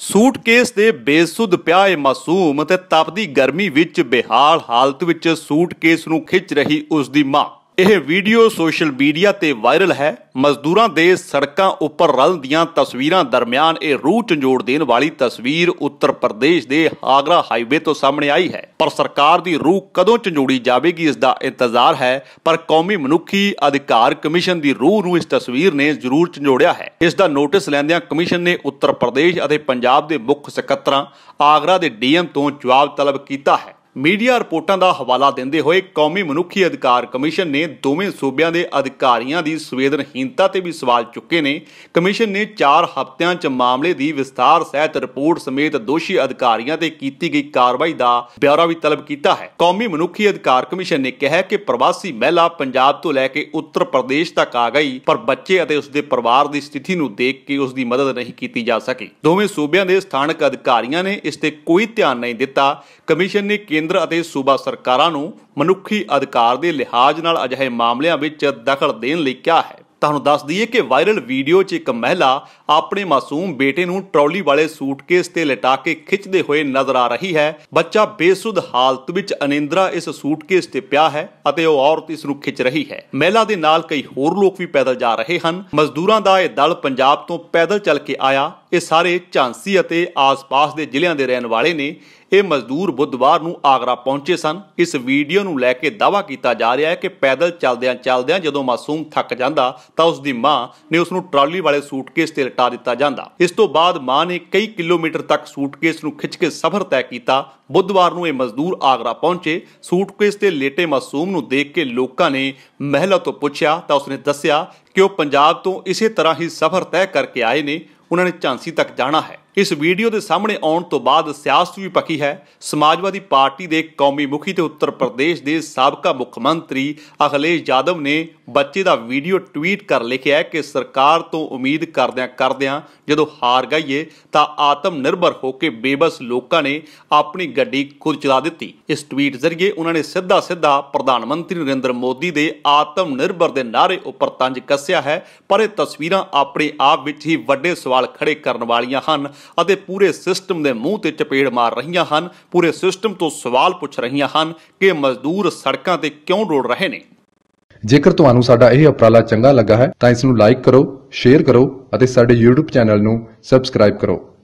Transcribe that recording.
suitcase ਦੇ ਬੇਸੁੱਧ ਪਿਆਏ ਮਾਸੂਮ ਤੇ ਤਪਦੀ ਗਰਮੀ ਵਿੱਚ ਬਿਹਾਲ ਹਾਲਤ ਵਿੱਚ ਸੂਟਕੇਸ ਨੂੰ ਖਿੱਚ ਰਹੀ ਉਸ ਦੀ ਮਾਂ ਇਹ ਵੀਡੀਓ ਸੋਸ਼ਲ ਮੀਡੀਆ ਤੇ ਵਾਇਰਲ ਹੈ ਮਜ਼ਦੂਰਾਂ ਦੇ ਸੜਕਾਂ ਉੱਪਰ ਰਲਣ ਦੀਆਂ ਤਸਵੀਰਾਂ ਦਰਮਿਆਨ ਇਹ ਰੂਹ ਝੰਜੋੜ ਦੇਣ ਵਾਲੀ ਤਸਵੀਰ ਉੱਤਰ ਪ੍ਰਦੇਸ਼ ਦੇ ਆਗਰਾ ਹਾਈਵੇ ਤੋਂ ਸਾਹਮਣੇ ਆਈ ਹੈ ਪਰ ਸਰਕਾਰ ਦੀ ਰੂਹ ਕਦੋਂ ਝੰਜੋੜੀ ਜਾਵੇਗੀ ਇਸ ਦਾ ਇੰਤਜ਼ਾਰ ਹੈ ਪਰ ਕੌਮੀ ਮਨੁੱਖੀ ਅਧਿਕਾਰ ਕਮਿਸ਼ਨ ਦੀ ਰੂਹ ਨੂੰ ਇਸ ਤਸਵੀਰ ਨੇ ਜ਼ਰੂਰ ਝੰਜੋੜਿਆ ਹੈ ਇਸ ਦਾ ਨੋਟਿਸ ਲੈਂਦਿਆਂ ਕਮਿਸ਼ਨ ਨੇ ਉੱਤਰ ਪ੍ਰਦੇਸ਼ ਅਤੇ ਪੰਜਾਬ ਦੇ ਮੁੱਖ ਸਕੱਤਰਾਂ ਆਗਰਾ ਦੇ ਡੀਐਮ ਤੋਂ ਜਵਾਬ ਤਲਬ ਕੀਤਾ ਹੈ ਮੀਡੀਆ ਰਿਪੋਰਟਾਂ ਦਾ ਹਵਾਲਾ ਦਿੰਦੇ ਹੋਏ ਕੌਮੀ ਮਨੁੱਖੀ ਅਧਿਕਾਰ ਕਮਿਸ਼ਨ ਨੇ ਦੋਵੇਂ ਸੂਬਿਆਂ ਦੇ ਅਧਿਕਾਰੀਆਂ ਦੀ ਸੰਵੇਦਨਹੀਨਤਾ ਤੇ ਵੀ ਸਵਾਲ ਚੁੱਕੇ ਨੇ ਕਮਿਸ਼ਨ ਨੇ 4 ਹਫ਼ਤਿਆਂ 'ਚ ਮਾਮਲੇ ਦੀ ਵਿਸਤਾਰ ਸਹਿਤ ਰਿਪੋਰਟ ਸਮੇਤ ਦੋਸ਼ੀ ਅਧਿਕਾਰੀਆਂ ਤੇ ਕੀਤੀ ਗਈ ਕਾਰਵਾਈ ਦਾ ਬਿਆਰਾ ਵੀ ਤਲਬ ਕੀਤਾ ਹੈ ਕੌਮੀ ਮਨੁੱਖੀ ਅਧਿਕਾਰ ਕਮਿਸ਼ਨ ਨੇ ਕਿਹਾ ਕਿ ਪ੍ਰਵਾਸੀ ਮਹਿਲਾ ਪੰਜਾਬ ਤੋਂ ਲੈ ਕੇ ਉੱਤਰ ਪ੍ਰਦੇਸ਼ ਤੱਕ ਆ ਗਈ ਪਰ ਬੱਚੇ ਅਤੇ ਉਸਦੇ ਪਰਿਵਾਰ ਦੀ ਸਥਿਤੀ ਨੂੰ ਦੇਖ ਕੇ ਉਸ ਦੀ ਮਦਦ ਨਹੀਂ ਕੀਤੀ ਜਾ ਸਕੀ ਦੋਵੇਂ ਸੂਬਿਆਂ ਦੇ ਸਥਾਨਕ ਅਧਿਕਾਰੀਆਂ ਨੇ ਇਸ ਤੇ ਕੋਈ ਧਿਆਨ ਨਹੀਂ ਦਿੱਤਾ ਕਮਿਸ਼ਨ ਨੇ ਕੇਂਦਰ ਅਤੇ ਸੂਬਾ ਸਰਕਾਰਾਂ ਨੂੰ ਮਨੁੱਖੀ ਅਧਿਕਾਰ ਦੇ ਲਿਹਾਜ਼ ਨਾਲ ਅਜਿਹੇ ਮਾਮਲਿਆਂ ਵਿੱਚ ਦਖਲ ਦੇਣ ਲਈ ਕਿਹਾ ਹੈ ਤੁਹਾਨੂੰ ਦੱਸ ਦਈਏ ਕਿ ਵਾਇਰਲ ਵੀਡੀਓ 'ਚ ਇੱਕ ਮਹਿਲਾ ਆਪਣੇ ਮਾਸੂਮ ਬੇਟੇ ਨੂੰ ਟਰਾਲੀ ਵਾਲੇ ਸੂਟਕੇਸ ਤੇ ਲਟਾ ਕੇ ਖਿੱਚਦੇ ਹੋਏ ਨਜ਼ਰ ਆ ਰਹੀ ਹੈ ਬੱਚਾ ਬੇਸੁੱਧ ਹਾਲਤ ਵਿੱਚ ਅਨੇਂਦਰਾ ਇਸ ਸੂਟਕੇਸ ਤੇ ਪਿਆ ਹੈ ਅਤੇ ਉਹ ਔਰਤ ਇਸ ਨੂੰ ਖਿੱਚ ਰਹੀ ਹੈ ਮਹਿਲਾ ਦੇ ਨਾਲ ਕਈ ਹੋਰ ਲੋਕ ਵੀ ਪੈਦਲ ਜਾ ਰਹੇ ਹਨ ਮਜ਼ਦੂਰਾਂ ਦਾ ਇਹ ਦਲ ਪੰਜਾਬ ਤੋਂ ਪੈਦਲ ਚੱਲ ਕੇ ਆਇਆ ਇਹ ਸਾਰੇ ਝਾਂਸੀ ਅਤੇ ਆਸ-ਪਾਸ ਦੇ ਜ਼ਿਲ੍ਹਿਆਂ ਦੇ ਰਹਿਣ ਵਾਲੇ ਨੇ ਇਹ ਮਜ਼ਦੂਰ ਬੁੱਧਵਾਰ ਨੂੰ ਆਗਰਾ ਪਹੁੰਚੇ ਸਨ ਇਸ ਵੀਡੀਓ ਨੂੰ ਲੈ ਕੇ ਦਾਵਾ ਕੀਤਾ ਜਾ ਰਿਹਾ ਹੈ ਕਿ ਪੈਦਲ ਚੱਲਦਿਆਂ ਚੱਲਦਿਆਂ ਜਦੋਂ ਮਾਸੂਮ ਥੱਕ ਜਾਂਦਾ ਤਾਂ ਉਸ ਦੀ ਮਾਂ ਨੇ ਉਸ ਨੂੰ ਟਰਾਲੀ ਵਾਲੇ ਸੂਟਕੇਸ ਤੇ ਹਟਾ ਦਿੱਤਾ ਜਾਂਦਾ ਇਸ ਤੋਂ ਬਾਅਦ ਮਾਂ ਨੇ ਕਈ ਕਿਲੋਮੀਟਰ ਤੱਕ ਸੂਟਕੇਸ ਨੂੰ ਖਿੱਚ ਕੇ ਸਫ਼ਰ ਤੈਅ ਕੀਤਾ ਬੁੱਧਵਾਰ ਨੂੰ ਇਹ ਮਜ਼ਦੂਰ ਆਗਰਾ ਪਹੁੰਚੇ ਸੂਟਕੇਸ ਤੇ ਲੇਟੇ ਮਾਸੂਮ ਨੂੰ ਦੇਖ ਕੇ ਲੋਕਾਂ ਨੇ ਮਹਿਲਾ ਤੋਂ ਪੁੱਛਿਆ ਤਾਂ ਉਸਨੇ ਦੱਸਿਆ ਕਿ ਉਹ ਪੰਜਾਬ ਤੋਂ ਇਸੇ ਤਰ੍ਹਾਂ ਹੀ ਸਫ਼ਰ ਤੈਅ ਕਰਕੇ ਆਏ ਨੇ ਉਹਨਾਂ ਨੇ ਝਾਂਸੀ ਤੱਕ ਜਾਣਾ ਹੈ ਇਸ ਵੀਡੀਓ ਦੇ ਸਾਹਮਣੇ ਆਉਣ ਤੋਂ ਬਾਅਦ ਸਿਆਸਤ ਵੀ ਪੱਕੀ ਹੈ ਸਮਾਜਵਾਦੀ ਪਾਰਟੀ ਦੇ ਕੌਮੀ ਮੁਖੀ ਤੇ ਉੱਤਰ ਪ੍ਰਦੇਸ਼ ਦੇ ਸਾਬਕਾ ਮੁੱਖ ਮੰਤਰੀ ਅਖਲੇਸ਼ ਯਾਦਵ ਨੇ ਬੱਚੇ ਦਾ ਵੀਡੀਓ ਟਵੀਟ ਕਰ ਲਿਖਿਆ ਕਿ ਸਰਕਾਰ ਤੋਂ ਉਮੀਦ ਕਰਦਿਆਂ ਕਰਦਿਆਂ ਜਦੋਂ ਹਾਰ ਗਈਏ ਤਾਂ ਆਤਮ ਨਿਰਭਰ ਹੋ ਕੇ ਬੇਬਸ ਲੋਕਾਂ ਨੇ ਆਪਣੀ ਗੱਡੀ ਖੁਦ ਚਲਾ ਦਿੱਤੀ ਇਸ ਟਵੀਟ ਜ਼ਰੀਏ ਉਹਨਾਂ ਨੇ ਸਿੱਧਾ ਸਿੱਧਾ ਪ੍ਰਧਾਨ ਮੰਤਰੀ ਨਰਿੰਦਰ ਮੋਦੀ ਦੇ ਆਤਮ ਨਿਰਭਰ ਦੇ ਨਾਰੇ ਉੱਪਰ ਤੰਜ ਕੱਸਿਆ ਹੈ ਪਰ ਇਹ ਤਸਵੀਰਾਂ ਆਪਣੇ ਆਪ ਵਿੱਚ ਹੀ ਵੱਡੇ ਸਵਾਲ ਖੜੇ ਕਰਨ ਵਾਲੀਆਂ ਹਨ ਅਤੇ ਪੂਰੇ ਸਿਸਟਮ ਦੇ ਮੂੰਹ ਤੇ ਚਪੇੜ ਮਾਰ ਰਹੀਆਂ ਹਨ ਪੂਰੇ ਸਿਸਟਮ ਤੋਂ ਸਵਾਲ ਪੁੱਛ ਰਹੀਆਂ ਹਨ ਕਿ ਮਜ਼ਦੂਰ ਸੜਕਾਂ ਤੇ ਕਿਉਂ ਰੋੜ ਰਹੇ ਨੇ ਜੇਕਰ ਤੁਹਾਨੂੰ ਸਾਡਾ ਇਹ ਉਪਰਾਲਾ ਚੰਗਾ ਲੱਗਾ ਹੈ ਤਾਂ ਇਸ ਨੂੰ ਲਾਈਕ ਕਰੋ ਸ਼ੇਅਰ ਕਰੋ ਅਤੇ ਸਾਡੇ YouTube ਚੈਨਲ ਨੂੰ ਸਬਸਕ੍ਰਾਈਬ ਕਰੋ